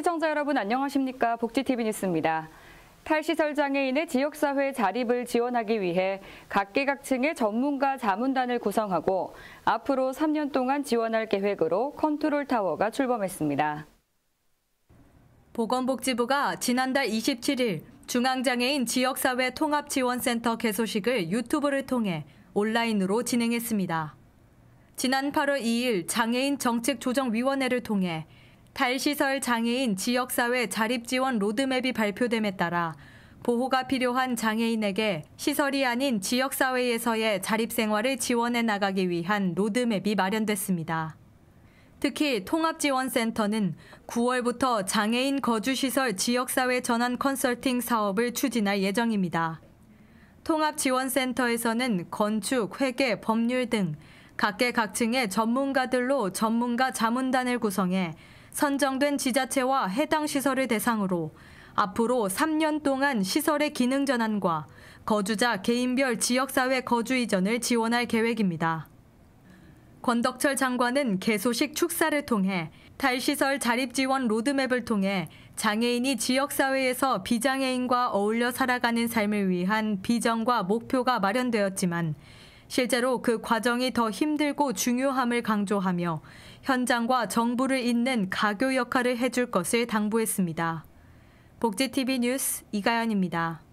시청자 여러분 안녕하십니까? 복지TV 뉴스입니다. 탈시설 장애인의 지역사회 자립을 지원하기 위해 각계각층의 전문가 자문단을 구성하고 앞으로 3년 동안 지원할 계획으로 컨트롤타워가 출범했습니다. 보건복지부가 지난달 27일 중앙장애인 지역사회 통합지원센터 개소식을 유튜브를 통해 온라인으로 진행했습니다. 지난 8월 2일 장애인 정책조정위원회를 통해 탈시설 장애인 지역사회 자립지원 로드맵이 발표됨에 따라 보호가 필요한 장애인에게 시설이 아닌 지역사회에서의 자립생활을 지원해 나가기 위한 로드맵이 마련됐습니다. 특히 통합지원센터는 9월부터 장애인 거주시설 지역사회 전환 컨설팅 사업을 추진할 예정입니다. 통합지원센터에서는 건축, 회계, 법률 등 각계각층의 전문가들로 전문가 자문단을 구성해 선정된 지자체와 해당 시설을 대상으로 앞으로 3년 동안 시설의 기능 전환과 거주자 개인별 지역사회 거주 이전을 지원할 계획입니다. 권덕철 장관은 개소식 축사를 통해 탈시설 자립 지원 로드맵을 통해 장애인이 지역사회에서 비장애인과 어울려 살아가는 삶을 위한 비전과 목표가 마련되었지만 실제로 그 과정이 더 힘들고 중요함을 강조하며 현장과 정부를 잇는 가교 역할을 해줄 것을 당부했습니다. 복지TV 뉴스 이가연입니다.